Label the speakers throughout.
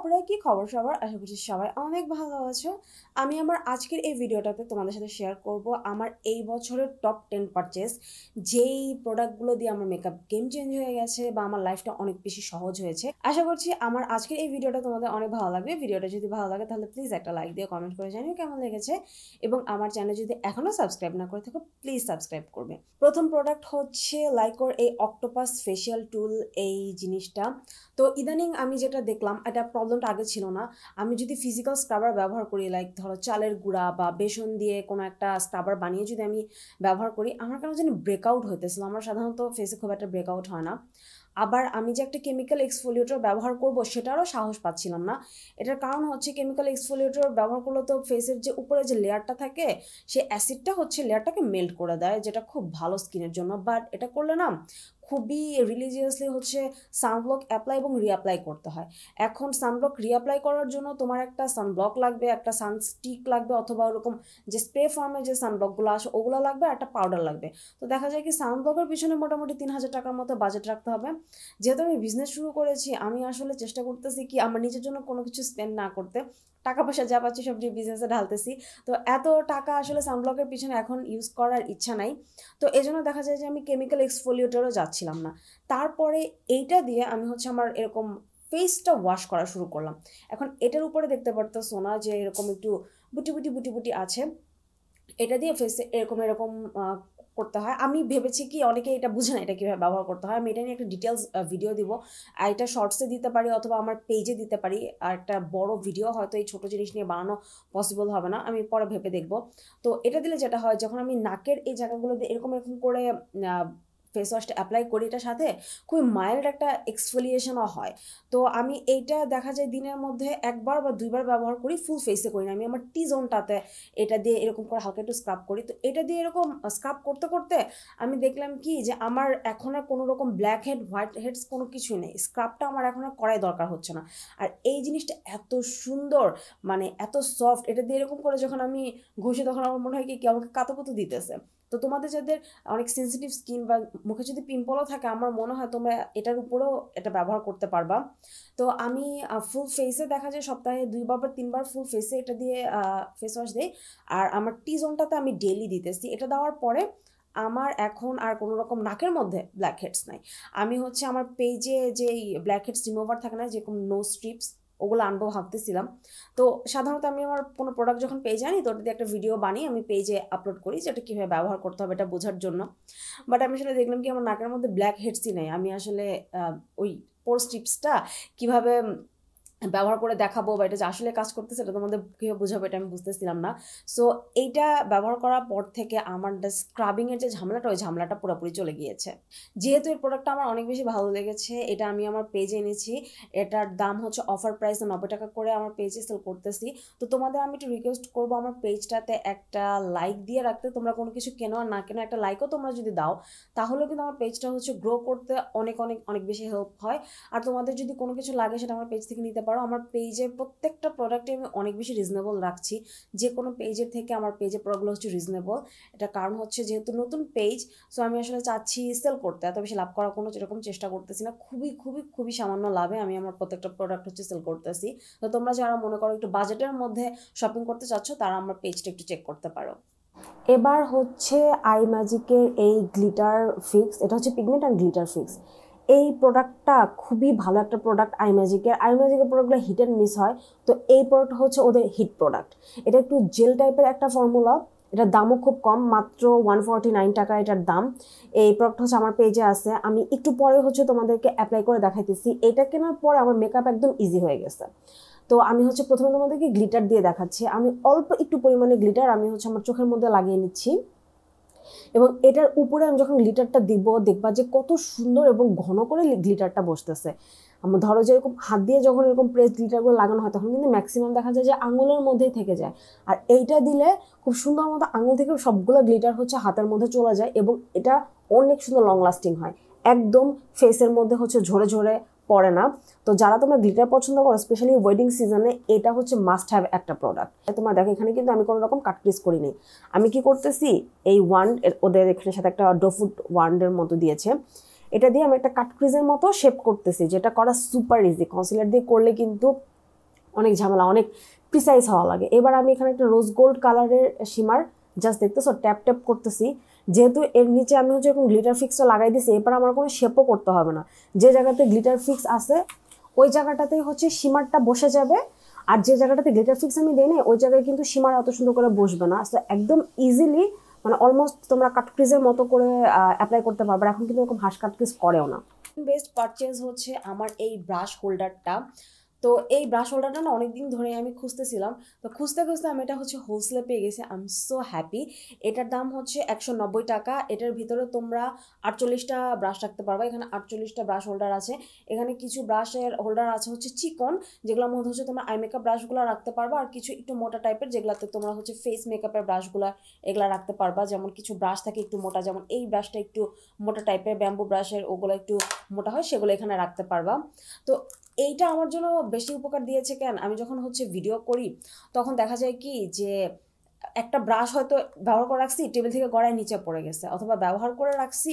Speaker 1: আপনারা কি খবর সবার আশা করছি সবাই অনেক ভালো আছো আমি আমার আজকের এই ভিডিওটাতে তোমাদের সাথে শেয়ার করব আমার এই বছরের টপ টেন পারচেস যেই প্রোডাক্টগুলো দিয়ে আমার মেকআপ গেম চেঞ্জ হয়ে গেছে বা আমার লাইফটা অনেক বেশি সহজ হয়েছে আশা করছি আমার আজকের এই ভিডিওটা তোমাদের অনেক ভালো লাগবে ভিডিওটা যদি ভালো লাগে তাহলে প্লিজ একটা লাইক দিয়ে কমেন্ট করে জানিও কেমন লেগেছে এবং আমার চ্যানেল যদি এখনও সাবস্ক্রাইব না করে থাকো প্লিজ সাবস্ক্রাইব করবে প্রথম প্রোডাক্ট হচ্ছে লাইকোর এই অক্টোপাস ফেশিয়াল টুল এই জিনিসটা তো ইদানিং আমি যেটা দেখলাম এটা প্রবলেমটা আগে ছিল না আমি যদি ফিজিক্যাল স্ক্রাবার ব্যবহার করি লাইক ধরো চালের গুঁড়া বা বেসন দিয়ে কোনো একটা স্ক্রাবার বানিয়ে যদি আমি ব্যবহার করি আমার কেন যেন ব্রেকআউট হইতেছিল আমার সাধারণত ফেসে খুব একটা ব্রেকআউট হয় না আবার আমি যে একটা কেমিক্যাল এক্সফোলিয়েটর ব্যবহার করব সেটারও সাহস পাচ্ছিলাম না এটার কারণ হচ্ছে কেমিক্যাল এক্সফোলিয়েটর ব্যবহার করলে তো ফেসের যে উপরে যে লেয়ারটা থাকে সে অ্যাসিডটা হচ্ছে লেয়ারটাকে মেল্ট করে দেয় যেটা খুব ভালো স্কিনের জন্য বাট এটা করলে না খুবই রিলিজিয়াসলি হচ্ছে সানব্লক অ্যাপ্লাই এবং রিঅ্যাপ্লাই করতে হয় এখন সানব্লক রিঅ্যাপ্লাই করার জন্য তোমার একটা সানব্লক লাগবে একটা সানস্টিক লাগবে অথবা ওরকম যে স্প্রে ফর্মে যে সানব্লকগুলো আসে ওগুলো লাগবে আর একটা পাউডার লাগবে তো দেখা যায় কি সানব্লকের পিছনে মোটামুটি তিন হাজার টাকার মতো বাজেট রাখতে হবে যেহেতু আমি বিজনেস শুরু করেছি আমি আসলে চেষ্টা করতেছি কি আমার নিজের জন্য কোনো কিছু স্পেন্ড না করতে টাকা পয়সা যা পাচ্ছি সব দিয়ে বিজনেসে ঢালতেছি তো এত টাকা আসলে সানব্লকের পিছনে এখন ইউজ করার ইচ্ছা নাই তো এজন্য দেখা যায় যে আমি কেমিক্যাল এক্সফোলিয়েটারও যাচ্ছিলাম না তারপরে এইটা দিয়ে আমি হচ্ছে আমার এরকম ফেসটা ওয়াশ করা শুরু করলাম এখন এটার উপরে দেখতে পারতো সোনা যে এরকম একটু বুটি বুটি বুটি বুটি আছে এটা দিয়ে ফেসে এরকম এরকম করতে হয় আমি ভেবেছি কি অনেকে এটা বুঝে না এটা কীভাবে ব্যবহার করতে হয় আমি এটা নিয়ে একটা ডিটেলস ভিডিও দিব আর এটা শর্টসে দিতে পারি অথবা আমার পেজে দিতে পারি আর একটা বড় ভিডিও হয়তো এই ছোটো জিনিস নিয়ে বানানো পসিবল হবে না আমি পরে ভেবে দেখব তো এটা দিলে যেটা হয় যখন আমি নাকের এই জায়গাগুলোতে এরকম এরকম করে ফেস ওয়াশটা অ্যাপ্লাই করি এটার সাথে খুবই মাইল্ড একটা এক্সফোলিয়েশনও হয় তো আমি এইটা দেখা যায় দিনের মধ্যে একবার বা দুইবার ব্যবহার করি ফুল ফেসে করি না আমি আমার টি জোনটাতে এটা দিয়ে এরকম করে হালকা একটু স্ক্রাব করি তো এটা দিয়ে এরকম স্ক্রাব করতে করতে আমি দেখলাম কি যে আমার এখন আর কোনো রকম ব্ল্যাক হেড হোয়াইট হেডস কোনো কিছুই নেই স্ক্রাবটা আমার এখন আর করাই দরকার হচ্ছে না আর এই জিনিসটা এত সুন্দর মানে এত সফট এটা দিয়ে এরকম করে যখন আমি ঘষি তখন আমার মনে হয় কি আমাকে কাতকুতো দিতেছে তো তোমাদের যাদের অনেক সেন্সিটিভ স্কিন বা মুখে যদি পিম্পলও থাকে আমার মনে হয় তোমরা এটার উপরেও এটা ব্যবহার করতে পারবা তো আমি ফুল ফেসে দেখা যায় সপ্তাহে দুইবার বা তিনবার ফুল ফেসে এটা দিয়ে ফেস ওয়াশ দিই আর আমার টি জোনটাতে আমি ডেলি দিতেছি এটা দেওয়ার পরে আমার এখন আর কোনো রকম নাকের মধ্যে ব্ল্যাক হেডস নাই আমি হচ্ছে আমার পেজে যে ব্ল্যাক হেডস রিমোভার থাকে না যেরকম নো স্ট্রিপস ওগুলো আনবো ভাবতেছিলাম তো সাধারণত আমি আমার কোনো প্রোডাক্ট যখন পেয়ে আনি তো দিয়ে একটা ভিডিও বানিয়ে আমি পেজে আপলোড করি যেটা কীভাবে ব্যবহার করতে হবে এটা বোঝার জন্য বাট আমি আসলে দেখলাম কি আমার নাকের মধ্যে ব্ল্যাক হেডসই নেই আমি আসলে ওই পোর স্টিপসটা কীভাবে ব্যবহার করে দেখাবো বা এটা যে আসলে কাজ করতে সেটা তোমাদেরকে বোঝাবো এটা আমি বুঝতেছিলাম না সো এইটা ব্যবহার করার পর থেকে আমার স্ক্রাবিংয়ের যে ঝামেলাটা ওই ঝামেলাটা পুরোপুরি চলে গিয়েছে যেহেতু এই প্রোডাক্টটা আমার অনেক বেশি ভালো লেগেছে এটা আমি আমার পেজে এনেছি এটার দাম হচ্ছে অফার প্রাইস নব্বই টাকা করে আমার পেজে সেল করতেছি তো তোমাদের আমি একটু রিকোয়েস্ট করবো আমার পেজটাতে একটা লাইক দিয়ে রাখতে তোমরা কোনো কিছু কেনো আর না কেনো একটা লাইকও তোমরা যদি দাও তাহলেও কিন্তু আমার পেজটা হচ্ছে গ্রো করতে অনেক অনেক অনেক বেশি হেল্প হয় আর তোমাদের যদি কোনো কিছু লাগে সেটা আমার পেজ থেকে নিতে পারো আমার পেজে প্রত্যেকটা প্রোডাক্টে আমি অনেক বেশি রিজনেবল রাখছি যে কোনো পেজের থেকে আমার পেজে প্রোডাক্টগুলো হচ্ছে রিজনেবল এটা কারণ হচ্ছে যেহেতু নতুন পেজ সো আমি আসলে চাচ্ছি সেল করতে এত বেশি লাভ করার কোনো যেরকম চেষ্টা করতেছি না খুবই খুবই খুবই সামান্য লাভে আমি আমার প্রত্যেকটা প্রোডাক্ট হচ্ছে সেল করতেছি তো তোমরা যারা মনে করো একটু বাজেটের মধ্যে শপিং করতে চাচ্ছ তারা আমার পেজটা একটু চেক করতে পারো এবার হচ্ছে আই ম্যাজিকের এই গ্লিটার ফিক্স এটা হচ্ছে পিগমেন্ট অ্যান্ড গ্লিটার ফিক্স এই প্রোডাক্টটা খুবই ভালো একটা প্রোডাক্ট আই ম্যাজিকের আই ম্যাজিকের প্রোডাক্টগুলো হিট অ্যান্ড মিস হয় তো এই প্রোডাক্ট হচ্ছে ওদের হিট প্রোডাক্ট এটা একটু জেল টাইপের একটা ফর্মুলা এটার দামও খুব কম মাত্র ওয়ান ফর্টি নাইন টাকা এটার দাম এই প্রোডাক্ট হচ্ছে আমার পেজে আছে আমি একটু পরে হচ্ছে তোমাদেরকে অ্যাপ্লাই করে দেখাইতেছি এটা কেনার পরে আমার মেকআপ একদম ইজি হয়ে গেছে তো আমি হচ্ছে প্রথমে তোমাদেরকে গ্লিটার দিয়ে দেখাচ্ছি আমি অল্প একটু পরিমাণে গ্লিটার আমি হচ্ছে আমার চোখের মধ্যে লাগিয়ে নিচ্ছি এবং এটার উপরে আমি যখন গ্লিটারটা দিব দেখবা যে কত সুন্দর এবং ঘন করে গ্লিটারটা বসতেছে আমার ধরো যে এরকম হাত দিয়ে যখন এরকম প্রেস গ্লিটারগুলো লাগানো হয় তখন কিন্তু ম্যাক্সিমাম দেখা যায় যে আঙুলের মধ্যেই থেকে যায় আর এইটা দিলে খুব সুন্দর মতো আঙুল থেকে সবগুলো গ্লিটার হচ্ছে হাতের মধ্যে চলে যায় এবং এটা অনেক সুন্দর লং লাস্টিং হয় একদম ফেসের মধ্যে হচ্ছে ঝরে ঝরে পড়ে না তো যারা তোমরা গ্লিটার পছন্দ করো স্পেশালি ওয়েডিং সিজনে এটা হচ্ছে মাস্ট হ্যাভ একটা প্রোডাক্ট তোমার দেখো এখানে কিন্তু আমি কোনো রকম কাটপিস করিনি আমি কি করতেছি এই ওয়ান ওদের এখানে সাথে একটা ডোফুট ওয়ান্ডের মতো দিয়েছে এটা দিয়ে আমি একটা কাটক্রিজের মতো শেপ করতেছি যেটা করা সুপার ইজি কনসিলার দিয়ে করলে কিন্তু অনেক ঝামেলা অনেক প্রিসাইজ হওয়া লাগে এবার আমি এখানে একটা রোজ গোল্ড কালারের সীমার জাস্ট দেখতেছো ট্যাপ ট্যাপ করতেছি যেহেতু এর নিচে আমি হচ্ছে এরকম গ্লিটার ফিক্সও লাগাই দিছি এরপর আমার কোনো শেপও করতে হবে না যে জায়গাতে গ্লিটার ফিক্স আছে ওই জায়গাটাতেই হচ্ছে সীমারটা বসে যাবে আর যে জায়গাটাতে গ্লিটার ফিক্স আমি দিই ওই জায়গায় কিন্তু সীমার অত সুন্দর করে বসবে না আসলে একদম ইজিলি মানে অলমোস্ট তোমরা কাটক্রিজের মতো করে অ্যাপ্লাই করতে পারবে এখন কিন্তু এরকম হাঁস কাটক্রিজ করেও না বেস্ট পারচেজ হচ্ছে আমার এই ব্রাশ হোল্ডারটা তো এই ব্রাশ হোল্ডারটা না অনেকদিন ধরে আমি খুঁজতেছিলাম তো খুঁজতে খুঁজতে আমি এটা হচ্ছে হোলসেলে পেয়ে গেছি আই এম সো হ্যাপি এটার দাম হচ্ছে একশো নব্বই টাকা এটার ভিতরে তোমরা আটচল্লিশটা ব্রাশ রাখতে পারবো এখানে আটচল্লিশটা ব্রাশ হোল্ডার আছে এখানে কিছু ব্রাশের হোল্ডার আছে হচ্ছে চিকন যেগুলোর মধ্যে হচ্ছে তোমরা আই মেকআপ ব্রাশগুলো রাখতে পারবা আর কিছু একটু মোটা টাইপের যেগুলোতে তোমরা হচ্ছে ফেস মেকআপের ব্রাশগুলো এগুলো রাখতে পারবা যেমন কিছু ব্রাশ থাকে একটু মোটা যেমন এই ব্রাশটা একটু মোটা টাইপের ব্যাম্বু ব্রাশের ওগুলো একটু মোটা হয় সেগুলো এখানে রাখতে পারবা তো এইটা আমার জন্য বেশি উপকার দিয়েছে কেন আমি যখন হচ্ছে ভিডিও করি তখন দেখা যায় কি যে একটা ব্রাশ হয়তো ব্যবহার করে রাখছি টেবিল থেকে গড়ায় নিচে পড়ে গেছে অথবা ব্যবহার করে রাখছি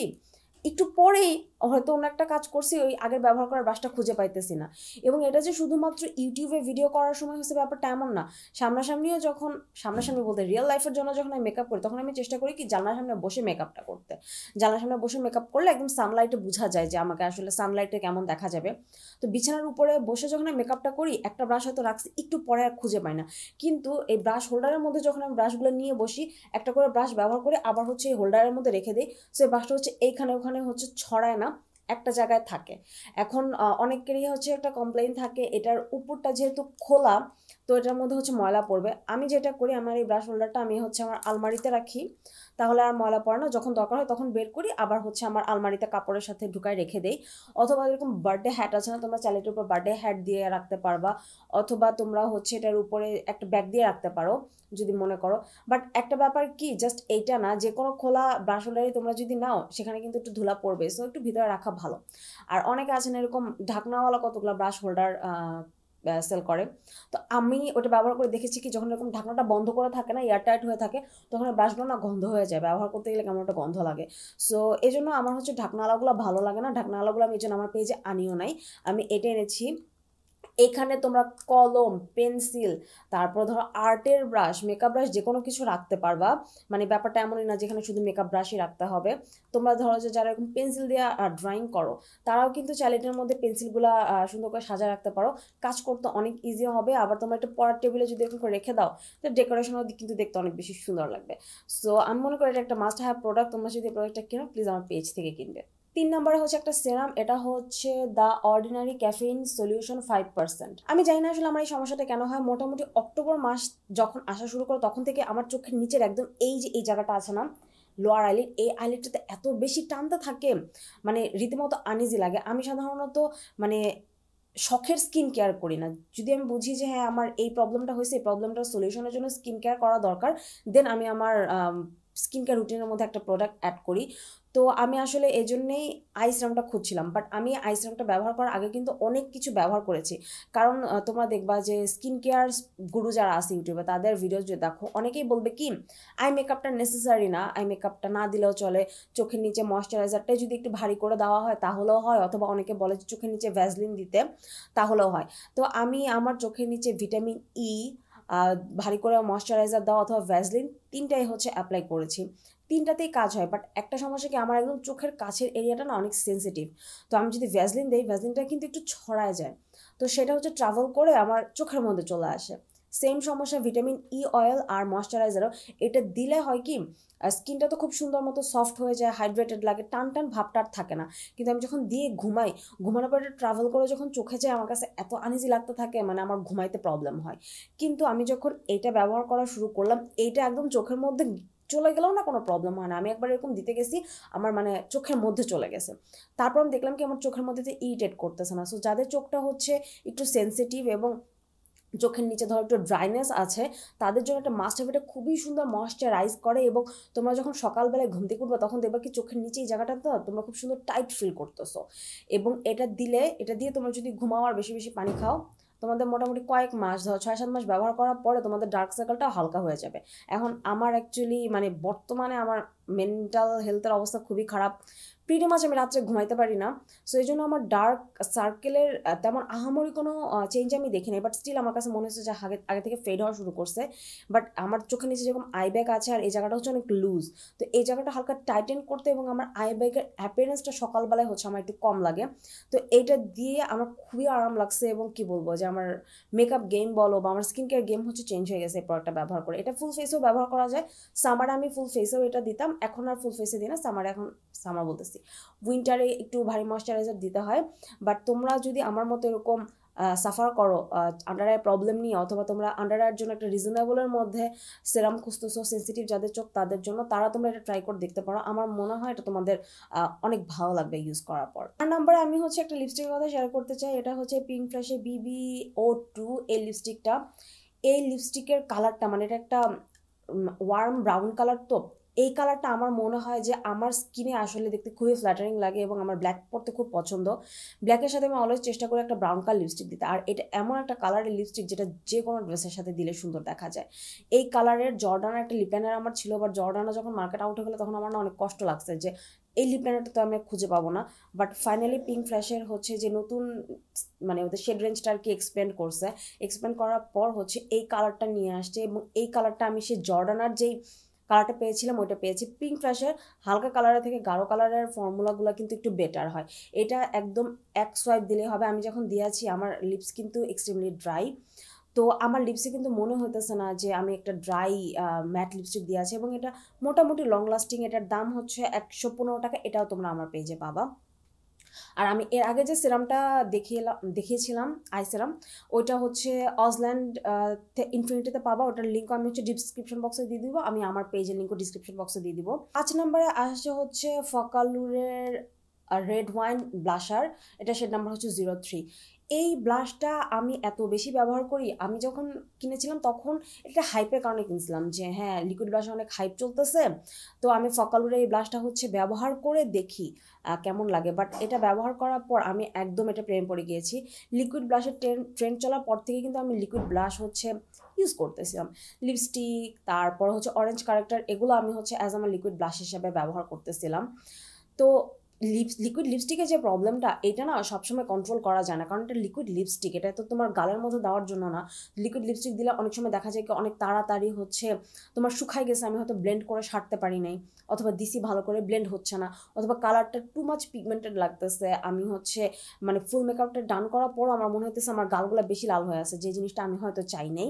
Speaker 1: একটু পরেই হয়তো অন্য একটা কাজ করছি ওই আগের ব্যবহার করার ব্রাশটা খুঁজে পাইতেছি না এবং এটা যে শুধুমাত্র ইউটিউবে ভিডিও করার সময় হচ্ছে ব্যাপারটা এমন না সামনাসামনিও যখন সামনাসামনি বলতে রিয়েল লাইফের জন্য যখন আমি মেকআপ করি তখন আমি চেষ্টা করি কি জানলার সামনে বসে মেকআপটা করতে জানলার সামনে বসে মেকআপ করলে একদম সানলাইটে বোঝা যায় যে আমাকে আসলে সানলাইটে কেমন দেখা যাবে তো বিছানার উপরে বসে যখন আমি মেকআপটা করি একটা ব্রাশ হয়তো রাখছি একটু পরে আর খুঁজে পাই না কিন্তু এই ব্রাশ হোল্ডারের মধ্যে যখন আমি ব্রাশগুলো নিয়ে বসি একটা করে ব্রাশ ব্যবহার করে আবার হচ্ছে এই হোল্ডারের মধ্যে রেখে দিই সে ব্রাশটা হচ্ছে এইখানে ওখানে মানে হচ্ছে ছড়ায় না একটা জায়গায় থাকে এখন অনেকেরই হচ্ছে একটা কমপ্লেন থাকে এটার উপরটা যেহেতু খোলা তো এটার মধ্যে হচ্ছে ময়লা পড়বে আমি যেটা করি আমার এই ব্রাশ হোল্ডারটা আমি হচ্ছে আমার আলমারিতে রাখি তাহলে আর ময়লা পড়ে না যখন দরকার হয় তখন বের করি আবার হচ্ছে আমার আলমারিতে কাপড়ের সাথে ঢুকায় রেখে দেই অথবা এরকম বার্থডে হ্যাট আছে না তোমরা চ্যালেটের উপর বার্থডে হ্যাট দিয়ে রাখতে পারবা অথবা তোমরা হচ্ছে এটার উপরে একটা ব্যাগ দিয়ে রাখতে পারো যদি মনে করো বাট একটা ব্যাপার কি জাস্ট এইটা না যে কোনো খোলা ব্রাশ হোল্ডারই তোমরা যদি নাও সেখানে কিন্তু একটু ধুলা পড়বে সো একটু ভিতরে রাখা ভালো আর অনেকে আছেন এরকম ঢাকনাওয়ালা কতগুলো ব্রাশ হোল্ডার সেল করে তো আমি ওটা ব্যবহার করে দেখেছি কি যখন এরকম ঢাকনাটা বন্ধ করা থাকে না এয়ারটাইট হয়ে থাকে তখন ব্রাশগুলো না গন্ধ হয়ে যায় ব্যবহার করতে গেলে কেমন একটা গন্ধ লাগে সো এই জন্য আমার হচ্ছে ঢাকনাওয়ালাগুলো ভালো লাগে না ঢাকনাওয়ালাগুলো আমি এই জন্য আমার পেজে আনিও নাই আমি এটা এনেছি এখানে তোমরা কলম পেন্সিল তারপর ধরো আর্টের ব্রাশ মেকআপ ব্রাশ যে কোনো কিছু রাখতে পারবা মানে ব্যাপারটা এমনই না যেখানে শুধু মেকআপ ব্রাশই রাখতে হবে তোমরা ধরো যে যারা এরকম পেন্সিল দিয়ে ড্রয়িং করো তারাও কিন্তু চ্যালেটের মধ্যে পেন্সিলগুলো সুন্দর করে সাজা রাখতে পারো কাজ করতে অনেক ইজি হবে আবার তোমরা একটা পড়ার টেবিলে যদি এরকম করে রেখে দাও তো ডেকোরেশনও কিন্তু দেখতে অনেক বেশি সুন্দর লাগবে সো আমি মনে করি এটা একটা মাস্ট হ্যাভ প্রোডাক্ট তোমরা যদি প্রোডাক্টটা কেনো প্লিজ আমার পেজ থেকে কিনবে তিন নম্বরে হচ্ছে একটা সেরাম এটা হচ্ছে the ordinary caffeine solution five percent আমি জানি না আসলে আমার এই সমস্যাটা কেন হয় মোটামুটি অক্টোবর মাস যখন আসা শুরু করে তখন থেকে আমার চোখের নিচের একদম এই যে এই জায়গাটা আছে না লোয়ার আইলিড এই আইলিডটাতে এত বেশি টানতে থাকে মানে রীতিমতো আনিজি লাগে আমি সাধারণত মানে শখের স্কিন কেয়ার করি না যদি আমি বুঝি যে হ্যাঁ আমার এই প্রবলেমটা হয়েছে এই প্রবলেমটার সলিউশনের জন্য স্কিন কেয়ার করা দরকার দেন আমি আমার স্কিন কেয়ার রুটিনের মধ্যে একটা প্রোডাক্ট অ্যাড করি তো আমি আসলে এই জন্যেই আইসরামটা খুঁজছিলাম বাট আমি আইসরামটা ব্যবহার করার আগে কিন্তু অনেক কিছু ব্যবহার করেছি কারণ তোমরা দেখবা যে স্কিন কেয়ার গুরু যারা আছে ইউটিউবে তাদের ভিডিও যদি দেখো অনেকেই বলবে কি আই মেকআপটা নেসেসারি না আই মেকআপটা না দিলেও চলে চোখের নিচে ময়শ্চারাইজারটাই যদি একটু ভারী করে দেওয়া হয় তাহলেও হয় অথবা অনেকে বলে যে চোখের নিচে ভ্যাসলিন দিতে তাহলেও হয় তো আমি আমার চোখের নিচে ভিটামিন ই e, ভারী করে ময়শ্চারাইজার দেওয়া অথবা ভ্যাসলিন তিনটাই হচ্ছে অ্যাপ্লাই করেছি তিনটাতেই কাজ হয় বাট একটা সমস্যা কি আমার একদম চোখের কাছের এরিয়াটা না অনেক সেন্সিটিভ তো আমি যদি ভ্যাজলিন দিই ভ্যাজলিনটা কিন্তু একটু ছড়ায় যায় তো সেটা হচ্ছে ট্রাভেল করে আমার চোখের মধ্যে চলে আসে সেম সমস্যা ভিটামিন ই অয়েল আর ময়শ্চারাইজারও এটা দিলে হয় কি স্কিনটা তো খুব সুন্দর মতো সফট হয়ে যায় হাইড্রেটেড লাগে টান টান ভাবটার থাকে না কিন্তু আমি যখন দিয়ে ঘুমাই ঘুমানোর পরে ট্রাভেল করে যখন চোখে যায় আমার কাছে এত আনিজি লাগতে থাকে মানে আমার ঘুমাইতে প্রবলেম হয় কিন্তু আমি যখন এটা ব্যবহার করা শুরু করলাম এইটা একদম চোখের মধ্যে চলে গেলেও না কোনো প্রবলেম হয় না আমি একবার এরকম দিতে গেছি আমার মানে চোখের মধ্যে চলে গেছে তারপর আমি দেখলাম কি আমার চোখের মধ্যে তো ইরিটেট করতেছে না সো যাদের চোখটা হচ্ছে একটু সেন্সিটিভ এবং চোখের নিচে ধরো একটু ড্রাইনেস আছে তাদের জন্য একটা মাস্ট হ্যাভ এটা খুবই সুন্দর ময়শ্চারাইজ করে এবং তোমরা যখন সকালবেলায় ঘুম থেকে উঠবা তখন দেখবা কি চোখের নিচে এই জায়গাটা তো তোমরা খুব সুন্দর টাইট ফিল করতেছো এবং এটা দিলে এটা দিয়ে তোমরা যদি ঘুমাও আর বেশি বেশি পানি খাও তোমাদের মোটামুটি কয়েক মাস ধরো ছয় সাত মাস ব্যবহার করার পরে তোমাদের ডার্ক সার্কেলটা হালকা হয়ে যাবে এখন আমার অ্যাকচুয়ালি মানে বর্তমানে আমার মেন্টাল হেলথের অবস্থা খুবই খারাপ প্রিটি মাছ আমি রাত্রে ঘুমাইতে পারি না সো এই জন্য আমার ডার্ক সার্কেলের তেমন আহামরি কোনো চেঞ্জ আমি দেখি নাই বাট স্টিল আমার কাছে মনে হচ্ছে যে আগে আগে থেকে ফেড হওয়া শুরু করছে বাট আমার চোখের নিচে যেরকম আই ব্যাগ আছে আর এই জায়গাটা হচ্ছে অনেক লুজ তো এই জায়গাটা হালকা টাইটেন করতে এবং আমার আই ব্যাগের অ্যাপিয়ারেন্সটা সকালবেলায় হচ্ছে আমার একটু কম লাগে তো এইটা দিয়ে আমার খুবই আরাম লাগছে এবং কি বলবো যে আমার মেকআপ গেম বলো বা আমার স্কিন কেয়ার গেম হচ্ছে চেঞ্জ হয়ে গেছে এই প্রোডাক্টটা ব্যবহার করে এটা ফুল ফেসেও ব্যবহার করা যায় সামারে আমি ফুল ফেসেও এটা দিতাম এখন আর ফুল ফেসে দিই না সামারে এখন সামার বলতেছি দিয়েছি উইন্টারে একটু ভারী ময়শ্চারাইজার দিতে হয় বাট তোমরা যদি আমার মতো এরকম সাফার করো আন্ডার আই প্রবলেম নিয়ে অথবা তোমরা আন্ডার আইয়ের জন্য একটা রিজনেবলের মধ্যে সেরাম খুঁজতেছো সেন্সিটিভ যাদের চোখ তাদের জন্য তারা তোমরা এটা ট্রাই করে দেখতে পারো আমার মনে হয় এটা তোমাদের অনেক ভালো লাগবে ইউজ করার পর আর নাম্বারে আমি হচ্ছে একটা লিপস্টিকের কথা শেয়ার করতে চাই এটা হচ্ছে পিঙ্ক ফ্ল্যাশে বিবি ও টু এই লিপস্টিকটা এই লিপস্টিকের কালারটা মানে এটা একটা ওয়ার্ম ব্রাউন কালার তো এই কালারটা আমার মনে হয় যে আমার স্কিনে আসলে দেখতে খুবই ফ্ল্যাটারিং লাগে এবং আমার ব্ল্যাক পরতে খুব পছন্দ ব্ল্যাকের সাথে আমি অলওয়েজ চেষ্টা করি একটা ব্রাউন কালার লিপস্টিক দিতে আর এটা এমন একটা কালারের লিপস্টিক যেটা যে কোনো ড্রেসের সাথে দিলে সুন্দর দেখা যায় এই কালারের জর্ডানা একটা লিপ্যানার আমার ছিল বা জর্ডানা যখন মার্কেট আউট হয়ে গেলো তখন আমার না অনেক কষ্ট লাগছে যে এই লিপ লাইনারটা তো আমি খুঁজে পাবো না বাট ফাইনালি পিঙ্ক ফ্ল্যাশের হচ্ছে যে নতুন মানে ওদের শেড রেঞ্জটা আর কি এক্সপেন্ড করছে এক্সপেন্ড করার পর হচ্ছে এই কালারটা নিয়ে আসছে এবং এই কালারটা আমি সেই জর্ডানার যেই কালারটা পেয়েছিলাম ওইটা পেয়েছি পিঙ্ক ফ্ল্যাশের হালকা কালারের থেকে গাঢ় কালারের ফর্মুলাগুলো কিন্তু একটু বেটার হয় এটা একদম এক সোয়াইপ দিলে হবে আমি যখন দিয়েছি আমার লিপস কিন্তু এক্সট্রিমলি ড্রাই তো আমার লিপসে কিন্তু মনে হইতেছে না যে আমি একটা ড্রাই ম্যাট লিপস্টিক দিয়ে আছি এবং এটা মোটামুটি লং লাস্টিং এটার দাম হচ্ছে একশো পনেরো টাকা এটাও তোমরা আমার পেজে পাবা আর আমি এর আগে যে সিরামটা দেখিয়ে দেখিয়েছিলাম আই সিরাম ওইটা হচ্ছে অজল্যান্ড ইনফিনিটিতে পাবা ওটার লিঙ্ক আমি হচ্ছে ডিসক্রিপশন বক্সে দিয়ে দিব আমি আমার পেজের লিঙ্কও ডিসক্রিপশন বক্সে দিয়ে দিব পাঁচ নম্বরে আসছে হচ্ছে ফকালুরের রেড ওয়াইন ব্লাশার এটা শেড নাম্বার হচ্ছে জিরো থ্রি এই ব্লাশটা আমি এত বেশি ব্যবহার করি আমি যখন কিনেছিলাম তখন একটা হাইপের কারণে কিনেছিলাম যে হ্যাঁ লিকুইড ব্লাশে অনেক হাইপ চলতেছে তো আমি ফকালুরে এই ব্লাশটা হচ্ছে ব্যবহার করে দেখি কেমন লাগে বাট এটা ব্যবহার করার পর আমি একদম এটা প্রেম পড়ে গিয়েছি লিকুইড ব্লাশের ট্রেন ট্রেন্ড চলার পর থেকে কিন্তু আমি লিকুইড ব্লাশ হচ্ছে ইউজ করতেছিলাম লিপস্টিক তারপর হচ্ছে অরেঞ্জ কারেক্টার এগুলো আমি হচ্ছে অ্যাজ আমার লিকুইড ব্লাশ হিসাবে ব্যবহার করতেছিলাম তো লিপস লিকুইড লিপস্টিকের যে প্রবলেমটা এটা না সবসময় কন্ট্রোল করা যায় না কারণ এটা লিকুইড লিপস্টিক এটা তো তোমার গালের মধ্যে দেওয়ার জন্য না লিকুইড লিপস্টিক দিলে অনেক সময় দেখা যায় কি অনেক তাড়াতাড়ি হচ্ছে তোমার শুকাই গেছে আমি হয়তো ব্লেন্ড করে সারতে পারি নাই অথবা দিসি ভালো করে ব্লেন্ড হচ্ছে না অথবা কালারটা টু মাচ পিগমেন্টেড লাগতেছে আমি হচ্ছে মানে ফুল মেকআপটা ডান করার পরও আমার মনে হতেছে আমার গালগুলো বেশি লাল হয়ে আছে যে জিনিসটা আমি হয়তো চাই নাই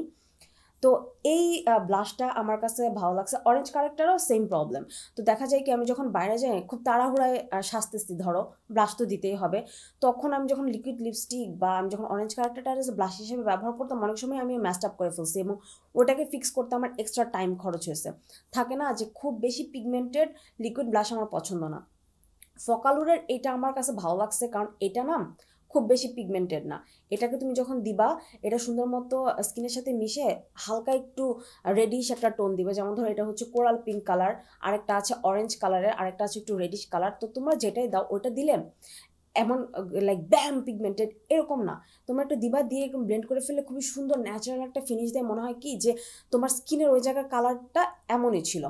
Speaker 1: তো এই ব্লাশটা আমার কাছে ভালো লাগছে অরেঞ্জ কারেক্টারও সেম প্রবলেম তো দেখা যায় কি আমি যখন বাইরে যাই খুব তাড়াহুড়ায় সাজতেছি ধরো ব্লাশ তো দিতেই হবে তখন আমি যখন লিকুইড লিপস্টিক বা আমি যখন অরেঞ্জ কারেক্টারটা ব্লাশ হিসেবে ব্যবহার করতাম অনেক সময় আমি ম্যাস্ট আপ করে ফেলছি এবং ওটাকে ফিক্স করতে আমার এক্সট্রা টাইম খরচ হয়েছে থাকে না যে খুব বেশি পিগমেন্টেড লিকুইড ব্লাশ আমার পছন্দ না ফকালুরের এটা আমার কাছে ভালো লাগছে কারণ এটা না খুব বেশি পিগমেন্টেড না এটাকে তুমি যখন দিবা এটা সুন্দর মতো স্কিনের সাথে মিশে হালকা একটু রেডিশ একটা টোন দিবে যেমন ধরো এটা হচ্ছে কোরাল পিঙ্ক কালার আরেকটা আছে অরেঞ্জ কালারের আরেকটা আছে একটু রেডিশ কালার তো তোমরা যেটাই দাও ওটা দিলে এমন লাইক ব্যাম পিগমেন্টেড এরকম না তোমার একটা দিবা দিয়ে এরকম ব্লেন্ড করে ফেললে খুবই সুন্দর ন্যাচারাল একটা ফিনিশ দেয় মনে হয় কি যে তোমার স্কিনের ওই জায়গার কালারটা এমনই ছিল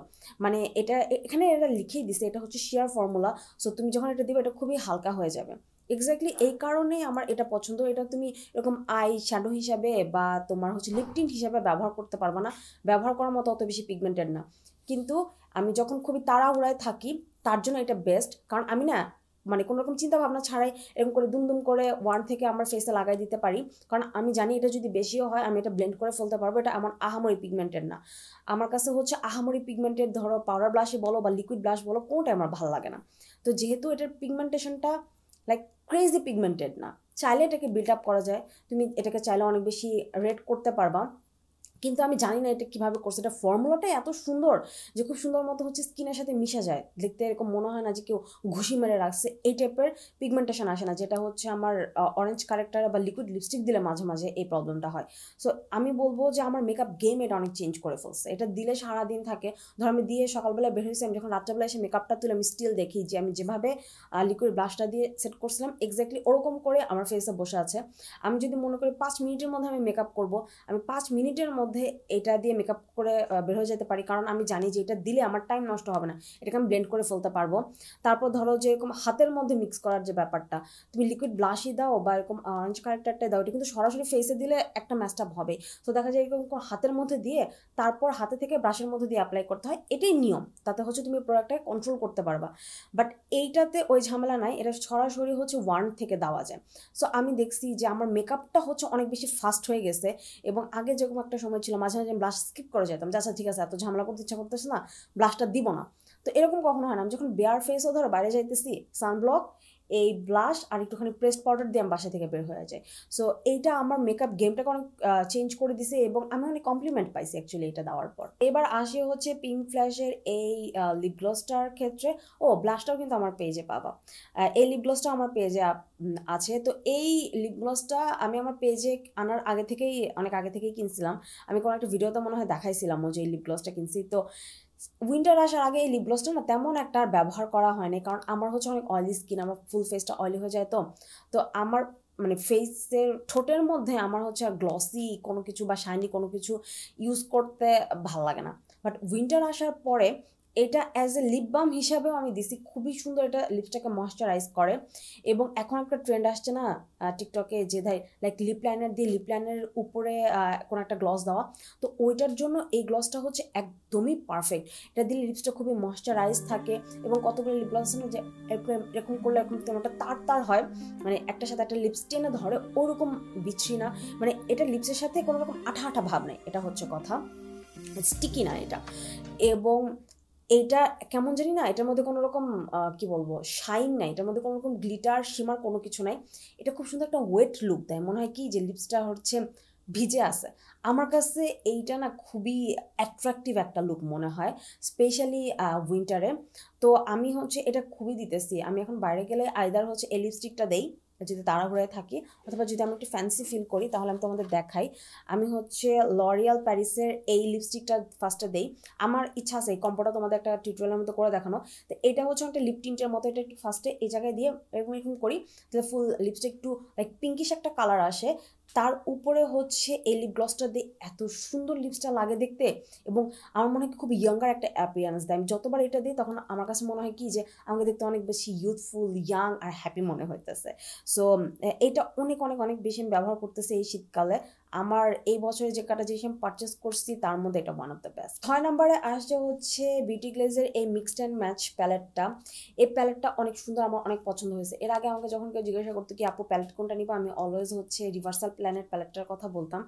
Speaker 1: মানে এটা এখানে এটা লিখেই দিছে এটা হচ্ছে শেয়ার ফর্মুলা সো তুমি যখন এটা দিবে এটা খুবই হালকা হয়ে যাবে এক্স্যাক্টলি এই কারণেই আমার এটা পছন্দ এটা তুমি এরকম আই শ্যাডো হিসাবে বা তোমার হচ্ছে লিপটিন হিসাবে ব্যবহার করতে পারবে না ব্যবহার করার মতো অত বেশি পিগমেন্টেড না কিন্তু আমি যখন খুবই তাড়াহুড়ায় থাকি তার জন্য এটা বেস্ট কারণ আমি না মানে কোনো রকম চিন্তাভাবনা ছাড়াই এরকম করে দুমদুম করে ওয়ান থেকে আমার ফেসে লাগাই দিতে পারি কারণ আমি জানি এটা যদি বেশিও হয় আমি এটা ব্লেন্ড করে ফেলতে পারবো এটা আমার আহামরি পিগমেন্টের না আমার কাছে হচ্ছে আহামরি পিগমেন্টের ধরো পাউডার ব্লাশে বলো বা লিকুইড ব্লাশ বলো কোনটাই আমার ভালো লাগে না তো যেহেতু এটার পিগমেন্টেশনটা লাইক ক্রেজি পিগমেন্টেড না চাইলে এটাকে বিল্ড আপ করা যায় তুমি এটাকে চাইলে অনেক বেশি রেড করতে পারবা কিন্তু আমি জানি না এটা কীভাবে করছে এটা ফর্মুলাটা এত সুন্দর যে খুব সুন্দর মতো হচ্ছে স্কিনের সাথে মিশে যায় দেখতে এরকম মনে হয় না যে কেউ ঘুষি মেরে রাখছে এই টাইপের পিগমেন্টেশন আসে না যেটা হচ্ছে আমার অরেঞ্জ কারেক্টার বা লিকুইড লিপস্টিক দিলে মাঝে মাঝে এই প্রবলেমটা হয় সো আমি বলবো যে আমার মেকআপ গেম এটা অনেক চেঞ্জ করে ফেলছে এটা দিলে সারা দিন থাকে ধর আমি দিয়ে সকালবেলা বের হয়েছি আমি যখন রাত্রেবেলা এসে মেকআপটা তুলে আমি স্টিল দেখি যে আমি যেভাবে লিকুইড ব্লাশটা দিয়ে সেট করছিলাম এক্স্যাক্টলি ওরকম করে আমার ফেসে বসে আছে আমি যদি মনে করি পাঁচ মিনিটের মধ্যে আমি মেকআপ করবো আমি পাঁচ মিনিটের মধ্যে মধ্যে এটা দিয়ে মেকআপ করে বের হয়ে যেতে পারি কারণ আমি জানি যে এটা দিলে আমার টাইম নষ্ট হবে না এটাকে আমি ব্লেন্ড করে ফেলতে পারবো তারপর ধরো যে এরকম হাতের মধ্যে মিক্স করার যে ব্যাপারটা তুমি লিকুইড ব্লাশই দাও বা এরকম অরেঞ্জ কারেক্টারটাই দাও এটা কিন্তু সরাসরি ফেসে দিলে একটা ম্যাচটা হবে তো দেখা যায় এরকম হাতের মধ্যে দিয়ে তারপর হাতে থেকে ব্রাশের মধ্যে দিয়ে অ্যাপ্লাই করতে হয় এটাই নিয়ম তাতে হচ্ছে তুমি প্রোডাক্টটাকে কন্ট্রোল করতে পারবা বাট এইটাতে ওই ঝামেলা নাই এটা সরাসরি হচ্ছে ওয়ান থেকে দেওয়া যায় সো আমি দেখছি যে আমার মেকআপটা হচ্ছে অনেক বেশি ফাস্ট হয়ে গেছে এবং আগে যেরকম একটা সময় ঝামেলা ছিল মাঝে মাঝে ব্লাস্ট স্কিপ করে যেতাম আচ্ছা ঠিক আছে এত ঝামেলা করতে ইচ্ছা করতেছে না ব্লাস্টটা দিব না তো এরকম কখনো হয় না আমি যখন বেয়ার ফেস ধরো বাইরে যাইতেছি সানব্লক এই ব্লাশ আর একটুখানি প্রেসড পাউডার দিয়ে আমি বাসা থেকে বের হয়ে যাই সো এইটা আমার মেকআপ গেমটাকে অনেক চেঞ্জ করে দিছে এবং আমি অনেক কমপ্লিমেন্ট পাইছি অ্যাকচুয়ালি এটা দেওয়ার পর এবার আসে হচ্ছে পিঙ্ক ফ্ল্যাশের এই লিপ গ্লসটার ক্ষেত্রে ও ব্লাশটাও কিন্তু আমার পেজে পাবা এই লিপ গ্লসটা আমার পেজে আছে তো এই লিপ গ্লসটা আমি আমার পেজে আনার আগে থেকেই অনেক আগে থেকেই কিনছিলাম আমি কোনো একটা ভিডিওতে মনে হয় দেখাইছিলাম ও যে এই লিপ গ্লসটা কিনছি তো উইন্টার আসার আগে এই লিপগ্লসটা না তেমন একটা আর ব্যবহার করা হয় না কারণ আমার হচ্ছে অনেক অয়েলি স্কিন আমার ফুল ফেসটা অয়েলি হয়ে যায় তো তো আমার মানে ফেসের ঠোঁটের মধ্যে আমার হচ্ছে গ্লসি কোনো কিছু বা শাইনি কোনো কিছু ইউজ করতে ভাল লাগে না বাট উইন্টার আসার পরে এটা অ্যাজ এ লিপ বাম হিসাবেও আমি দিছি খুবই সুন্দর এটা লিপসটাকে ময়শ্চারাইজ করে এবং এখন একটা ট্রেন্ড আসছে না টিকটকে যে ধাই লাইক লিপ লাইনার দিয়ে লিপ লাইনারের উপরে কোনো একটা গ্লস দেওয়া তো ওইটার জন্য এই গ্লসটা হচ্ছে একদমই পারফেক্ট এটা দিলে লিপসটা খুবই ময়শ্চারাইজ থাকে এবং কতগুলো লিপ গ্লস না যে এরকম এরকম করলে এরকম তেমন একটা তার তার হয় মানে একটার সাথে একটা লিপস টেনে ধরে ওরকম বিচ্ছি না মানে এটা লিপসের সাথে কোনো রকম আঠা আঠা ভাব নেই এটা হচ্ছে কথা স্টিকি না এটা এবং এইটা কেমন জানি না এটার মধ্যে কোনো রকম কি বলবো শাইন নাই এটার মধ্যে কোনো রকম গ্লিটার সীমার কোনো কিছু নাই এটা খুব সুন্দর একটা ওয়েট লুক দেয় মনে হয় কি যে লিপসটা হচ্ছে ভিজে আছে আমার কাছে এইটা না খুবই অ্যাট্রাকটিভ একটা লুক মনে হয় স্পেশালি উইন্টারে তো আমি হচ্ছে এটা খুবই দিতেছি আমি এখন বাইরে গেলে আইদার হচ্ছে এই লিপস্টিকটা দেই যদি তাড়াহুড়ায় থাকি অথবা যদি আমি একটু ফ্যান্সি ফিল করি তাহলে আমি তোমাদের দেখাই আমি হচ্ছে লরিয়াল প্যারিসের এই লিপস্টিকটা ফার্স্টে দেই আমার ইচ্ছা আছে এই কম্পোটা তোমাদের একটা টিউটোরিয়ালের মতো করে দেখানো তো এটা হচ্ছে একটা লিপ টিন্টের মতো এটা একটু ফার্স্টে এই জায়গায় দিয়ে এরকম এরকম করি তাহলে ফুল লিপস্টিক একটু লাইক পিঙ্কিশ একটা কালার আসে তার উপরে হচ্ছে এই লিপ গ্লসটা দিয়ে এত সুন্দর লিপসটা লাগে দেখতে এবং আমার মনে হয় খুব ইয়াঙ্গার একটা অ্যাপিয়ারেন্স দেয় আমি যতবার এটা দিই তখন আমার কাছে মনে হয় কি যে আমাকে দেখতে অনেক বেশি ইউথফুল ইয়াং আর হ্যাপি মনে হইতেছে সো এটা অনেক অনেক অনেক বেশি আমি ব্যবহার করতেছে এই শীতকালে আমার এই বছরে যে কাটা জিনিস আমি পারচেস করছি তার মধ্যে এটা ওয়ান অফ দ্য বেস্ট ছয় নম্বরে আসছে হচ্ছে বিউটি গ্লেজের এই মিক্সড অ্যান্ড ম্যাচ প্যালেটটা এই প্যালেটটা অনেক সুন্দর আমার অনেক পছন্দ হয়েছে এর আগে আমাকে যখন কেউ জিজ্ঞাসা করতো কি আপু প্যালেট কোনটা নিবো আমি অলওয়েজ হচ্ছে রিভার্সাল প্ল্যানেট প্যালেটটার কথা বলতাম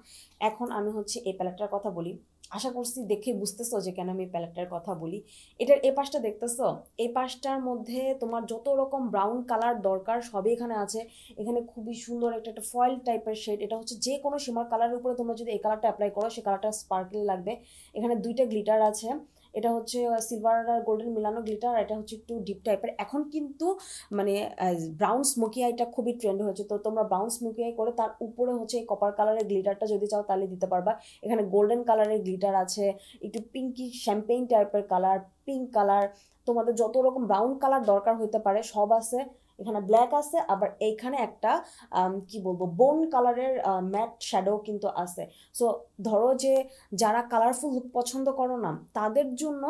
Speaker 1: এখন আমি হচ্ছে এই প্যালেটটার কথা বলি আশা করছি দেখে বুঝতেছো যে কেন আমি প্যালেটটার কথা বলি এটার এ পাশটা দেখতেছো এ পাশটার মধ্যে তোমার যত রকম ব্রাউন কালার দরকার সবই এখানে আছে এখানে খুবই সুন্দর একটা একটা ফয়েল টাইপের শেড এটা হচ্ছে যে কোনো সীমার কালারের উপরে তোমরা যদি এই কালারটা অ্যাপ্লাই করো সে কালারটা স্পার্কেল লাগবে এখানে দুইটা গ্লিটার আছে এটা হচ্ছে সিলভার আর গোল্ডেন মিলানো গ্লিটার এটা হচ্ছে একটু ডিপ টাইপের এখন কিন্তু মানে ব্রাউন স্মোকি আইটা খুবই ট্রেন্ড হয়েছে তো তোমরা ব্রাউন স্মোকি আই করে তার উপরে হচ্ছে এই কপার কালারের গ্লিটারটা যদি চাও তাহলে দিতে পারবা এখানে গোল্ডেন কালারের গ্লিটার আছে একটু পিঙ্কি শ্যাম্পেইন টাইপের কালার পিঙ্ক কালার তোমাদের যত রকম ব্রাউন কালার দরকার হতে পারে সব আছে এখানে ব্ল্যাক আছে আবার এইখানে একটা কি বলবো বোন কালারের ম্যাট শ্যাডো কিন্তু আছে সো ধরো যে যারা কালারফুল লুক পছন্দ করো না তাদের জন্য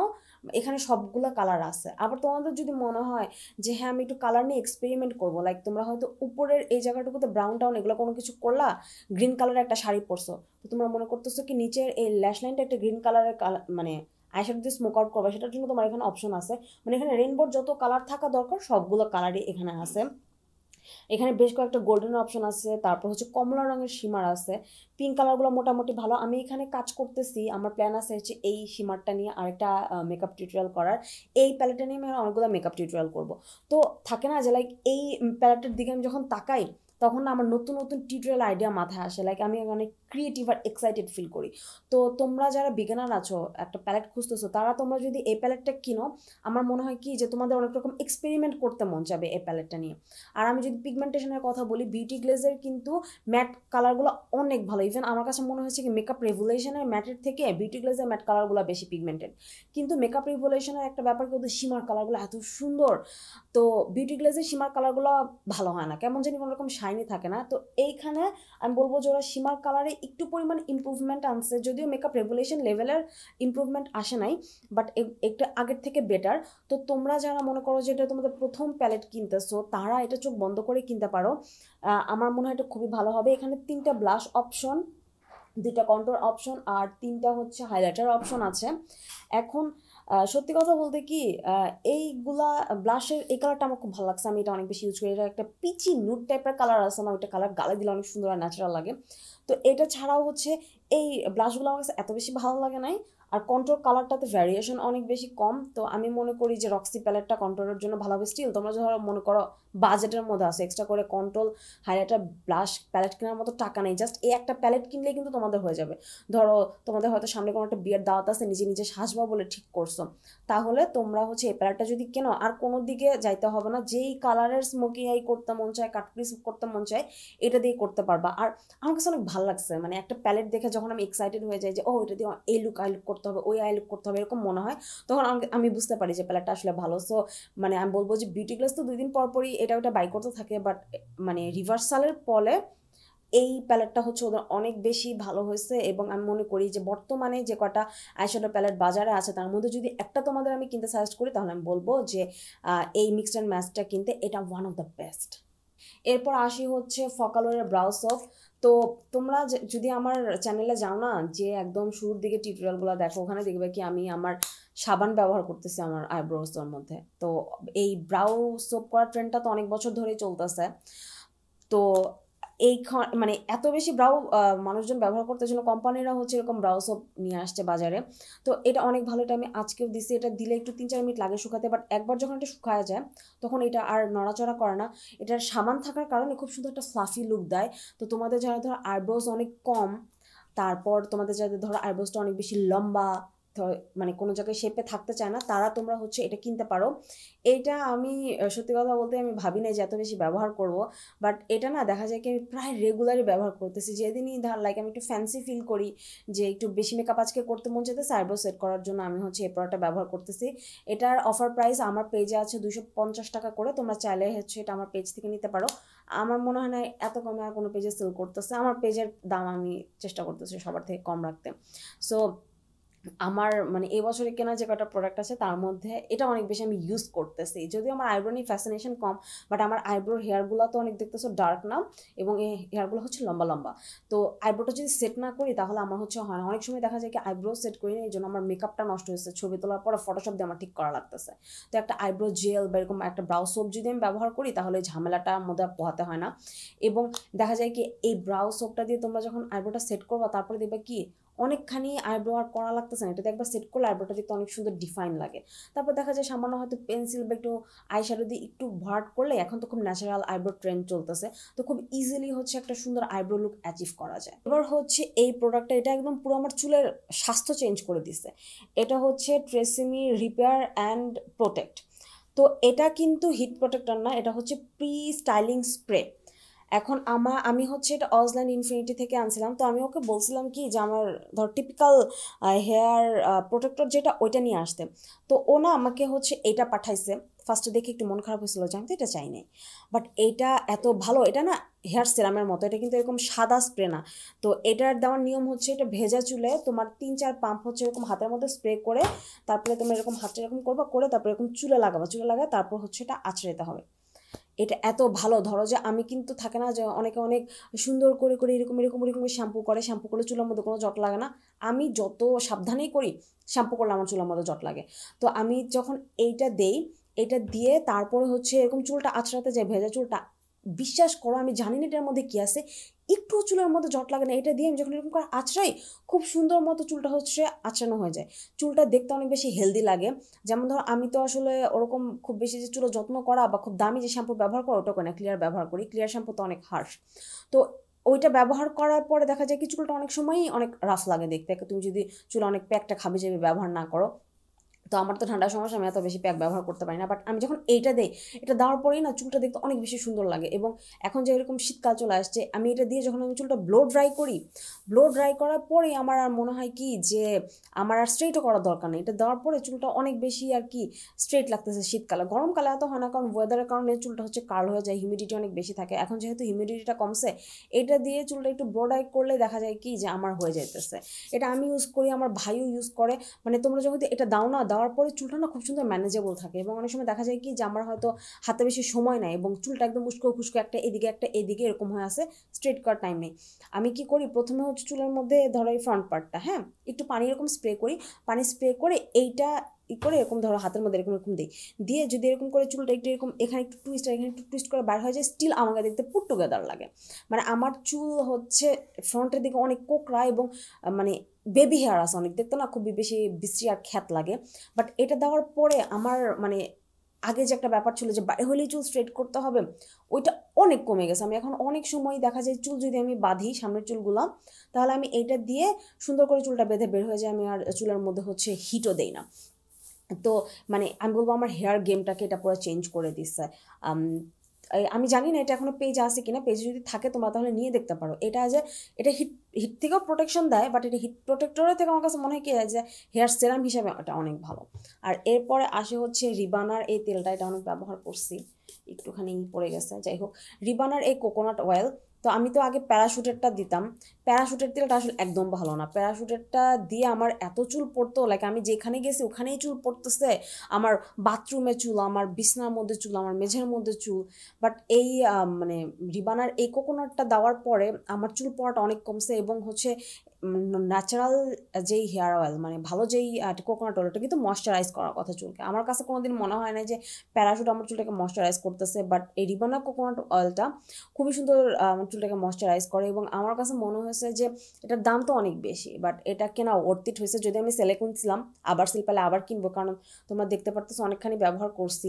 Speaker 1: এখানে সবগুলো কালার আছে আবার তোমাদের যদি মনে হয় যে হ্যাঁ আমি একটু কালার নিয়ে এক্সপেরিমেন্ট করবো লাইক তোমরা হয়তো উপরের এই জায়গাটুকুতে ব্রাউন টাউন এগুলো কোনো কিছু করলা গ্রিন কালারের একটা শাড়ি পরছো তো তোমরা মনে করতেছো কি নিচের এই ল্যাশ লাইনটা একটা গ্রিন কালারের মানে শ্যাডো দিয়ে স্মোক আউট করবে সেটার জন্য তোমার এখানে অপশন আছে মানে এখানে রেনবোর যত কালার থাকা দরকার সবগুলো কালারই এখানে আছে এখানে বেশ কয়েকটা গোল্ডেন অপশন আছে তারপর হচ্ছে কমলা রঙের সীমার আছে পিঙ্ক কালারগুলো মোটামুটি ভালো আমি এখানে কাজ করতেছি আমার প্ল্যান আছে হচ্ছে এই সীমারটা নিয়ে আরেকটা মেকআপ টিউটোরিয়াল করার এই প্যালেটটা নিয়ে আমি অনেকগুলো মেকআপ টিউটোরিয়াল করবো তো থাকে না যে লাইক এই প্যালেটের দিকে আমি যখন তাকাই তখন আমার নতুন নতুন টিউটোরিয়াল আইডিয়া মাথায় আসে লাইক আমি অনেক ক্রিয়েটিভ আর এক্সাইটেড ফিল করি তো তোমরা যারা বিজ্ঞানার আছো একটা প্যালেট খুঁজতেছো তারা তোমরা যদি এই প্যালেটটা কিনো আমার মনে হয় কি যে তোমাদের অনেক রকম এক্সপেরিমেন্ট করতে মন যাবে এই প্যালেটটা নিয়ে আর আমি যদি পিগমেন্টেশনের কথা বলি বিউটি গ্লেজের কিন্তু ম্যাট কালারগুলো অনেক ভালো ইভেন আমার কাছে মনে হয়েছে কি মেকআপ রেভুলেশনের ম্যাটের থেকে বিউটি গ্লেজের ম্যাট কালারগুলো বেশি পিগমেন্টেড কিন্তু মেকআপ রেভুলেশনের একটা ব্যাপার কিন্তু সীমার কালারগুলো এত সুন্দর তো বিউটি গ্লেজের সীমার কালারগুলো ভালো হয় না কেমন জানি কোনো রকম শাইনি থাকে না তো এইখানে আমি বলবো যে ওরা সীমার কালারে একটু পরিমাণ ইম্প্রুভমেন্ট আনছে যদিও মেকআপ রেগুলেশন লেভেলের ইম্প্রুভমেন্ট আসে নাই বাট একটু আগের থেকে বেটার তো তোমরা যারা মনে করো যে এটা তোমাদের প্রথম প্যালেট কিনতেছো তারা এটা চোখ বন্ধ করে কিনতে পারো আমার মনে হয় এটা খুবই ভালো হবে এখানে তিনটা ব্লাশ অপশন দুইটা কন্ট্রোল অপশন আর তিনটা হচ্ছে হাইলাইটার অপশন আছে এখন সত্যি কথা বলতে কি এইগুলা ব্লাশের এই কালারটা আমার খুব ভালো লাগছে আমি এটা অনেক বেশি ইউজ করি এটা একটা পিচি নুড টাইপের কালার আছে না ওইটা কালার গালে দিলে অনেক সুন্দর আর ন্যাচারাল লাগে তো এটা ছাড়াও হচ্ছে এই ব্লাশগুলো আমার কাছে এত বেশি ভালো লাগে নাই আর কন্ট্রোল কালারটাতে ভ্যারিয়েশন অনেক বেশি কম তো আমি মনে করি যে রক্সি প্যালেটটা কন্ট্রোলের জন্য ভালো হবে স্টিল তোমরা ধরো মনে করো বাজেটের মধ্যে আছে এক্সট্রা করে কন্ট্রোল হাইলাইটার ব্লাশ প্যালেট কেনার মতো টাকা নেই জাস্ট এই একটা প্যালেট কিনলে কিন্তু তোমাদের হয়ে যাবে ধরো তোমাদের হয়তো সামনে কোনো একটা বিয়ের দাওয়াত আছে নিজে নিজে সাজবা বলে ঠিক করছো তাহলে তোমরা হচ্ছে এই প্যালেটটা যদি কেনো আর কোনো দিকে যাইতে হবে না যেই কালারের স্মোকিং আই করতে মন চায় কাটপিস করতে মন চায় এটা দিয়ে করতে পারবা আর আমার কাছে অনেক ভালো লাগছে মানে একটা প্যালেট দেখে যখন আমি এক্সাইটেড হয়ে যাই যে ও এটা দিয়ে এই লুক আই লুক করতে হবে ওই আই লুক করতে হবে এরকম মনে হয় তখন আমি বুঝতে পারি যে প্যালেটটা আসলে ভালো সো মানে আমি বলবো যে বিউটি গ্লাস তো দুই দিন পরপরই এটা ওটা বাই করতে থাকে বাট মানে রিভার্সালের ফলে এই প্যালেটটা হচ্ছে ওদের অনেক বেশি ভালো হয়েছে এবং আমি মনে করি যে বর্তমানে যে কটা আইশ্যাডো প্যালেট বাজারে আছে তার মধ্যে যদি একটা তোমাদের আমি কিনতে সাজেস্ট করি তাহলে আমি বলবো যে এই মিক্সড অ্যান্ড ম্যাচটা কিনতে এটা ওয়ান অফ দ্য বেস্ট এরপর আসি হচ্ছে ফকালোরের ব্রাউস অফ তো তোমরা যদি আমার চ্যানেলে যাও না যে একদম শুরুর দিকে টিউটোরিয়ালগুলো দেখো ওখানে দেখবে কি আমি আমার সাবান ব্যবহার করতেছি আমার আইব্রোসের মধ্যে তো এই ব্রাউ সোপ করার ট্রেন্ডটা তো অনেক বছর ধরেই চলতেছে তো এই মানে এত বেশি ব্রাউ মানুষজন ব্যবহার করতে জন্য কোম্পানিরা হচ্ছে এরকম ব্রাউ সব নিয়ে আসছে বাজারে তো এটা অনেক ভালো এটা আমি আজকেও দিছি এটা দিলে একটু তিন চার মিনিট লাগে শুকাতে বাট একবার যখন এটা শুকায় যায় তখন এটা আর নড়াচড়া করে না এটার সামান থাকার কারণে খুব সুন্দর একটা ফ্লাফি লুক দেয় তো তোমাদের যারা ধরো আইব্রোজ অনেক কম তারপর তোমাদের যাদের ধরো আইব্রোজটা অনেক বেশি লম্বা মানে কোনো জায়গায় শেপে থাকতে চায় না তারা তোমরা হচ্ছে এটা কিনতে পারো এটা আমি সত্যি কথা বলতে আমি ভাবি না যে এত বেশি ব্যবহার করব বাট এটা না দেখা যায় কি আমি প্রায় রেগুলারই ব্যবহার করতেছি যেদিনই ধার লাইক আমি একটু ফ্যান্সি ফিল করি যে একটু বেশি মেকআপ আজকে করতে মন চাইতে সাইব্রো সেট করার জন্য আমি হচ্ছে এই প্রোডাক্টটা ব্যবহার করতেছি এটার অফার প্রাইস আমার পেজে আছে দুশো পঞ্চাশ টাকা করে তোমরা চাইলে হচ্ছে এটা আমার পেজ থেকে নিতে পারো আমার মনে হয় না এত কমে আর কোনো পেজে সেল করতেছে আমার পেজের দাম আমি চেষ্টা করতেছি সবার থেকে কম রাখতে সো আমার মানে এবছরে কেনা যে কটা প্রোডাক্ট আছে তার মধ্যে এটা অনেক বেশি আমি ইউজ করতেছি যদিও আমার আইব্রো নিয়ে ফ্যাসিনেশন কম বাট আমার আইব্রোর হেয়ারগুলো তো অনেক দেখতেছ ডার্ক না এবং এই হেয়ারগুলো হচ্ছে লম্বা লম্বা তো আইব্রোটা যদি সেট না করি তাহলে আমার হচ্ছে হয় না অনেক সময় দেখা যায় কি আইব্রো সেট করি না এই জন্য আমার মেকআপটা নষ্ট হয়েছে ছবি তোলার পরে ফটোশপ দিয়ে আমার ঠিক করা লাগতেছে তো একটা আইব্রো জেল বা এরকম একটা ব্রাউ সোপ যদি আমি ব্যবহার করি তাহলে ঝামেলাটার মধ্যে পোহাতে হয় না এবং দেখা যায় কি এই ব্রাউ সোপটা দিয়ে তোমরা যখন আইব্রোটা সেট করবো তারপরে দেখবে কি অনেকখানি আইব্রো আর করা লাগতেছে না এটাতে একবার সেট করলে আইব্রোটা দেখতে অনেক সুন্দর ডিফাইন লাগে তারপর দেখা যায় সামান্য হয়তো পেন্সিল বা একটু আইশ্যাডো দিয়ে একটু ভার্ট করলে এখন তো খুব ন্যাচারাল আইব্রো ট্রেন্ড চলতেছে তো খুব ইজিলি হচ্ছে একটা সুন্দর আইব্রো লুক অ্যাচিভ করা যায় এবার হচ্ছে এই প্রোডাক্টটা এটা একদম পুরো আমার চুলের স্বাস্থ্য চেঞ্জ করে দিছে এটা হচ্ছে ট্রেসিমি রিপেয়ার অ্যান্ড প্রোটেক্ট তো এটা কিন্তু হিট প্রোটেক্টর না এটা হচ্ছে প্রি স্টাইলিং স্প্রে এখন আমার আমি হচ্ছে এটা অজলাইন ইনফিনিটি থেকে আনছিলাম তো আমি ওকে বলছিলাম কি যে আমার ধর টিপিক্যাল হেয়ার প্রোটেক্টর যেটা ওইটা নিয়ে আসতে তো ও না আমাকে হচ্ছে এটা পাঠাইছে ফার্স্টে দেখে একটু মন খারাপ হয়েছিল যে আমি তো এটা চাই নাই বাট এটা এত ভালো এটা না হেয়ার সেরামের মতো এটা কিন্তু এরকম সাদা স্প্রে না তো এটার দেওয়ার নিয়ম হচ্ছে এটা ভেজা চুলে তোমার তিন চার পাম্প হচ্ছে এরকম হাতের মধ্যে স্প্রে করে তারপরে তুমি এরকম হাতটা এরকম করবা করে তারপরে এরকম চুলে লাগাবা চুলে লাগায় তারপর হচ্ছে এটা আছড়ে হবে এটা এত ভালো ধরো যে আমি কিন্তু থাকে না যে অনেকে অনেক সুন্দর করে করে এরকম এরকম এরকম শ্যাম্পু করে শ্যাম্পু করলে চুলের মধ্যে কোনো জট লাগে না আমি যত সাবধানেই করি শ্যাম্পু করলে আমার চুলের মধ্যে জট লাগে তো আমি যখন এইটা দেই এটা দিয়ে তারপরে হচ্ছে এরকম চুলটা আছড়াতে যায় ভেজা চুলটা বিশ্বাস করো আমি জানি না এটার মধ্যে কী আছে একটু চুলের মতো জট লাগে না এটা দিয়ে আমি যখন এরকম করে আঁচড়াই খুব সুন্দর মতো চুলটা হচ্ছে আঁচড়ানো হয়ে যায় চুলটা দেখতে অনেক বেশি হেলদি লাগে যেমন ধরো আমি তো আসলে ওরকম খুব বেশি যে চুলের যত্ন করা বা খুব দামি যে শ্যাম্পু ব্যবহার করা ওটা করি না ক্লিয়ার ব্যবহার করি ক্লিয়ার শ্যাম্পু তো অনেক হার্শ তো ওইটা ব্যবহার করার পরে দেখা যায় কি চুলটা অনেক সময়ই অনেক রাফ লাগে দেখতে তুমি যদি চুল অনেক প্যাকটা খাবে যাবে ব্যবহার না করো তো আমার তো ঠান্ডার সমস্যা আমি এত বেশি প্যাক ব্যবহার করতে পারি না বাট আমি যখন এইটা দিই এটা দেওয়ার পরেই না চুলটা দেখতে অনেক বেশি সুন্দর লাগে এবং এখন যে এরকম শীতকাল চলে আসছে আমি এটা দিয়ে যখন আমি চুলটা ব্লো ড্রাই করি ব্লো ড্রাই করার পরেই আমার আর মনে হয় কি যে আমার আর স্ট্রেটও করার দরকার নেই এটা দেওয়ার পরে চুলটা অনেক বেশি আর কি স্ট্রেট লাগতেছে শীতকালে গরমকালে এত হয় না কারণ ওয়েদারের কারণে চুলটা হচ্ছে কার্ল হয়ে যায় হিউমিডিটি অনেক বেশি থাকে এখন যেহেতু হিউমিডিটিটা কমছে এটা দিয়ে চুলটা একটু ব্লো ড্রাই করলে দেখা যায় কি যে আমার হয়ে যাইতেছে এটা আমি ইউজ করি আমার ভাইও ইউজ করে মানে তোমরা যখন এটা দাও না দাও যাওয়ার পরে চুলটা না খুব সুন্দর ম্যানেজেবল থাকে এবং অনেক সময় দেখা যায় কি যে আমার হয়তো হাতে বেশি সময় নেয় এবং চুলটা একদম উস্কো খুস্কো একটা এদিকে একটা এদিকে এরকম হয়ে আসে স্ট্রেট করার টাইম নেই আমি কি করি প্রথমে হচ্ছে চুলের মধ্যে ধরো এই ফ্রন্ট পার্টটা হ্যাঁ একটু পানি এরকম স্প্রে করি পানি স্প্রে করে এইটা ই করে এরকম ধরো হাতের মধ্যে এরকম এরকম দিই দিয়ে যদি এরকম করে চুলটা একটু এরকম এখানে একটু টুইস্ট আর এখানে একটু টুইস্ট করে বার হয়ে যায় স্টিল আমাকে দেখতে পুট টুগেদার লাগে মানে আমার চুল হচ্ছে ফ্রন্টের দিকে অনেক কোকড়া এবং মানে বেবি হেয়ার আছে অনেক দেখতে না খুবই বেশি বিশ্রী আর খ্যাত লাগে বাট এটা দেওয়ার পরে আমার মানে আগে যে একটা ব্যাপার ছিল যে বাইরে হলেই চুল স্ট্রেট করতে হবে ওইটা অনেক কমে গেছে আমি এখন অনেক সময় দেখা যায় চুল যদি আমি বাঁধি সামনের চুলগুলো তাহলে আমি এইটা দিয়ে সুন্দর করে চুলটা বেঁধে বের হয়ে যায় আমি আর চুলের মধ্যে হচ্ছে হিটও দেই না তো মানে আমি বলবো আমার হেয়ার গেমটাকে এটা পুরো চেঞ্জ করে দিচ্ছে আমি জানি না এটা এখনও পেজ আছে কিনা পেজে যদি থাকে তোমরা তাহলে নিয়ে দেখতে পারো এটা যে এটা হিট হিট থেকেও প্রোটেকশন দেয় বাট এটা হিট প্রোটেক্টরের থেকে আমার কাছে মনে হয় কি যে হেয়ার সেরাম হিসাবে এটা অনেক ভালো আর এরপরে আসে হচ্ছে রিবানার এই তেলটা এটা অনেক ব্যবহার করছি একটুখানি পড়ে গেছে যাই হোক রিবানার এই কোকোনাট অয়েল তো আমি তো আগে প্যারাশুটেরটা দিতাম প্যারাশুটের তেলটা আসলে একদম ভালো না প্যারাশুটেরটা দিয়ে আমার এত চুল পড়তো লাইক আমি যেখানে গেছি ওখানেই চুল পড়তেছে আমার বাথরুমে চুল আমার বিছনার মধ্যে চুল আমার মেঝের মধ্যে চুল বাট এই মানে রিবানার এই কোকোনাটটা দেওয়ার পরে আমার চুল পড়াটা অনেক কমছে এবং হচ্ছে ন্যাচারাল যেই হেয়ার অয়েল মানে ভালো যেই কোকোনাট অয়েল ওটা কিন্তু ময়শ্চারাইজ করার কথা চুলকে আমার কাছে কোনো দিন মনে হয় না যে প্যারাশুট আমার চুলটাকে ময়শ্চারাইজ করতেছে বাট এই রিবানা কোকোনাট অয়েলটা খুবই সুন্দর আমার চুলটাকে ময়শ্চারাইজ করে এবং আমার কাছে মনে হয়েছে যে এটার দাম তো অনেক বেশি বাট এটা কেনা অর্তিত হয়েছে যদি আমি সেলে কিনছিলাম আবার সেল পেলে আবার কিনবো কারণ তোমরা দেখতে পারতেছো অনেকখানি ব্যবহার করছি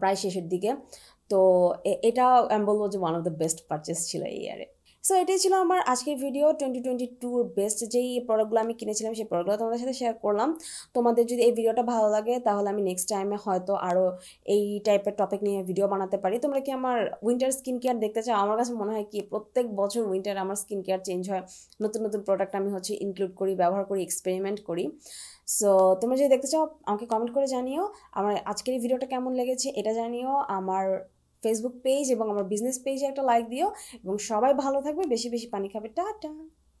Speaker 1: প্রায় শেষের দিকে তো এটা আমি বলবো যে one of the best purchase ছিল এই ইয়ারে সো এটাই ছিল আমার আজকের ভিডিও টোয়েন্টি টোয়েন্টি টুর বেস্ট যেই প্রোডাক্টগুলো আমি কিনেছিলাম সেই প্রোডাক্টগুলো তোমাদের সাথে শেয়ার করলাম তোমাদের যদি এই ভিডিওটা ভালো লাগে তাহলে আমি নেক্সট টাইমে হয়তো আরও এই টাইপের টপিক নিয়ে ভিডিও বানাতে পারি তোমরা কি আমার উইন্টার স্কিন কেয়ার দেখতে চাও আমার কাছে মনে হয় কি প্রত্যেক বছর উইন্টার আমার স্কিন কেয়ার চেঞ্জ হয় নতুন নতুন প্রোডাক্ট আমি হচ্ছে ইনক্লুড করি ব্যবহার করি এক্সপেরিমেন্ট করি সো তোমরা যদি দেখতে চাও আমাকে কমেন্ট করে জানিও আমার আজকের এই ভিডিওটা কেমন লেগেছে এটা জানিও আমার ফেসবুক পেজ এবং আমার বিজনেস পেজে একটা লাইক দিও এবং সবাই ভালো থাকবে বেশি বেশি পানি খাবে টাটা